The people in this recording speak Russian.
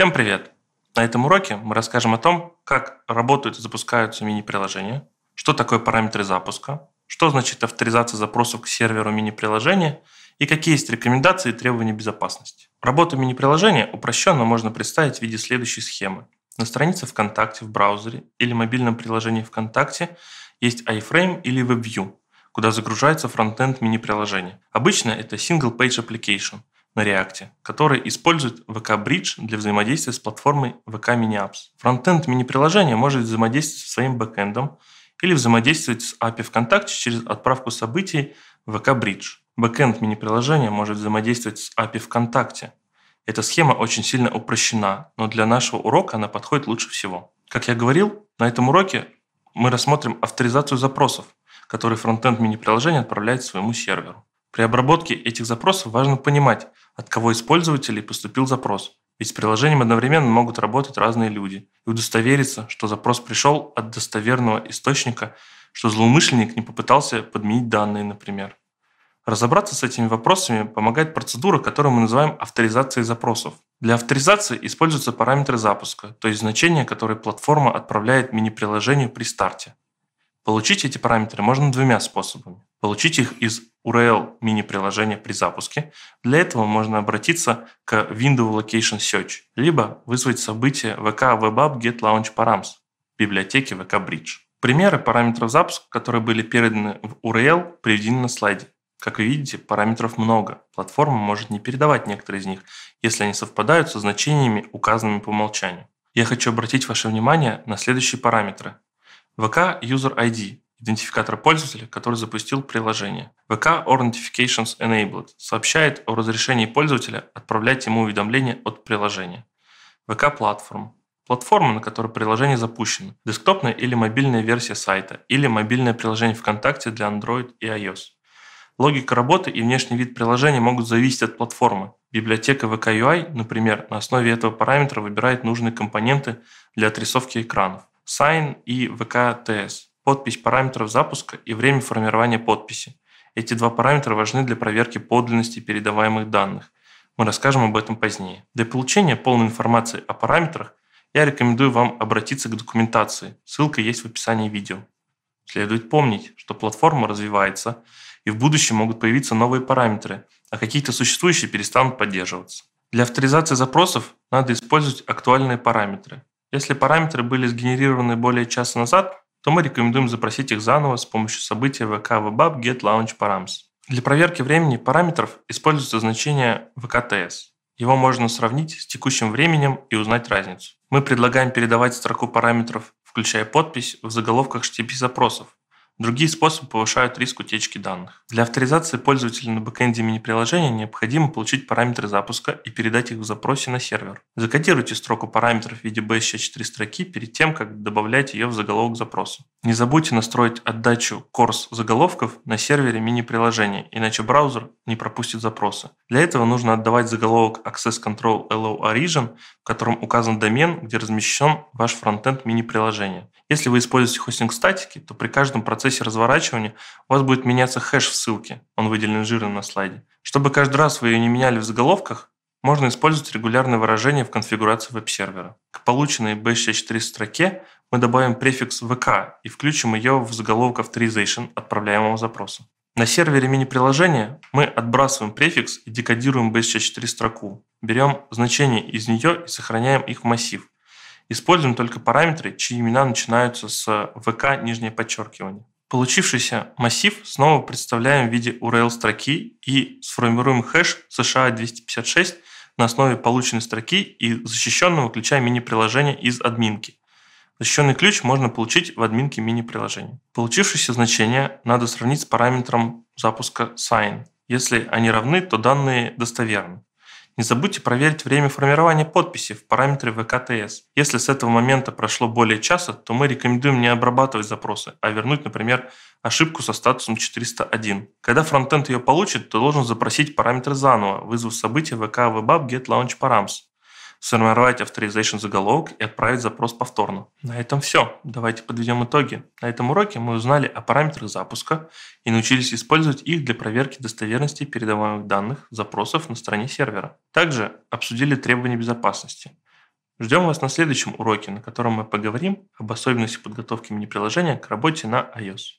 Всем привет! На этом уроке мы расскажем о том, как работают и запускаются мини-приложения, что такое параметры запуска, что значит авторизация запросов к серверу мини-приложения и какие есть рекомендации и требования безопасности. Работу мини-приложения упрощенно можно представить в виде следующей схемы. На странице ВКонтакте в браузере или мобильном приложении ВКонтакте есть iFrame или WebView, куда загружается фронтенд мини-приложения. Обычно это Single Page Application, на React, который использует VK Bridge для взаимодействия с платформой VK Mini Apps. Фронтенд мини-приложения может взаимодействовать со своим бэкэндом или взаимодействовать с API ВКонтакте через отправку событий в VK Bridge. Бэкэнд мини-приложения может взаимодействовать с API ВКонтакте. Эта схема очень сильно упрощена, но для нашего урока она подходит лучше всего. Как я говорил, на этом уроке мы рассмотрим авторизацию запросов, которые фронтенд мини-приложения отправляет своему серверу. При обработке этих запросов важно понимать, от кого из пользователей поступил запрос, ведь с приложением одновременно могут работать разные люди, и удостовериться, что запрос пришел от достоверного источника, что злоумышленник не попытался подменить данные, например. Разобраться с этими вопросами помогает процедура, которую мы называем авторизацией запросов. Для авторизации используются параметры запуска, то есть значения, которые платформа отправляет мини-приложению при старте. Получить эти параметры можно двумя способами получить их из URL мини-приложения при запуске. Для этого можно обратиться к Window Location Search, либо вызвать событие VK WebApp Get Launch Params в библиотеке VK Bridge. Примеры параметров запуска, которые были переданы в URL, приведены на слайде. Как вы видите, параметров много. Платформа может не передавать некоторые из них, если они совпадают со значениями, указанными по умолчанию. Я хочу обратить ваше внимание на следующие параметры. VK User ID идентификатор пользователя, который запустил приложение. VK or Notifications Enabled сообщает о разрешении пользователя отправлять ему уведомления от приложения. VK Platform – платформа, на которой приложение запущено, десктопная или мобильная версия сайта, или мобильное приложение ВКонтакте для Android и iOS. Логика работы и внешний вид приложения могут зависеть от платформы. Библиотека VKUI, например, на основе этого параметра выбирает нужные компоненты для отрисовки экранов. Sign и VKTS – подпись параметров запуска и время формирования подписи. Эти два параметра важны для проверки подлинности передаваемых данных. Мы расскажем об этом позднее. Для получения полной информации о параметрах я рекомендую вам обратиться к документации. Ссылка есть в описании видео. Следует помнить, что платформа развивается, и в будущем могут появиться новые параметры, а какие-то существующие перестанут поддерживаться. Для авторизации запросов надо использовать актуальные параметры. Если параметры были сгенерированы более часа назад, то мы рекомендуем запросить их заново с помощью события vk vbub get launch params. Для проверки времени параметров используется значение vktS. Его можно сравнить с текущим временем и узнать разницу. Мы предлагаем передавать строку параметров, включая подпись, в заголовках HTTP запросов, Другие способы повышают риск утечки данных. Для авторизации пользователя на бэкэнде мини-приложения необходимо получить параметры запуска и передать их в запросе на сервер. Закодируйте строку параметров в виде BSC4 строки перед тем, как добавлять ее в заголовок запроса. Не забудьте настроить отдачу course заголовков на сервере мини-приложения, иначе браузер не пропустит запросы. Для этого нужно отдавать заголовок Access Control Allow Origin котором указан домен, где размещен ваш фронтенд мини-приложения. Если вы используете хостинг статики, то при каждом процессе разворачивания у вас будет меняться хэш в ссылке, он выделен жирным на слайде. Чтобы каждый раз вы ее не меняли в заголовках, можно использовать регулярное выражение в конфигурации веб-сервера. К полученной BSH3 строке мы добавим префикс VK и включим ее в заголовок Authorization отправляемого запроса. На сервере мини-приложения мы отбрасываем префикс и декодируем BSC4 строку. Берем значения из нее и сохраняем их в массив. Используем только параметры, чьи имена начинаются с vk нижнее подчеркивание. Получившийся массив снова представляем в виде URL строки и сформируем хэш США256 на основе полученной строки и защищенного ключа мини-приложения из админки. Защищенный ключ можно получить в админке мини приложения. Получившееся значение надо сравнить с параметром запуска sign. Если они равны, то данные достоверны. Не забудьте проверить время формирования подписи в параметре VKTS. Если с этого момента прошло более часа, то мы рекомендуем не обрабатывать запросы, а вернуть, например, ошибку со статусом 401. Когда фронтенд ее получит, то должен запросить параметры заново, вызвав событие VK Webab Get Launch Params сформировать авторизation заголовок и отправить запрос повторно. На этом все. Давайте подведем итоги. На этом уроке мы узнали о параметрах запуска и научились использовать их для проверки достоверности передаваемых данных запросов на стороне сервера. Также обсудили требования безопасности. Ждем вас на следующем уроке, на котором мы поговорим об особенностях подготовки мини-приложения к работе на iOS.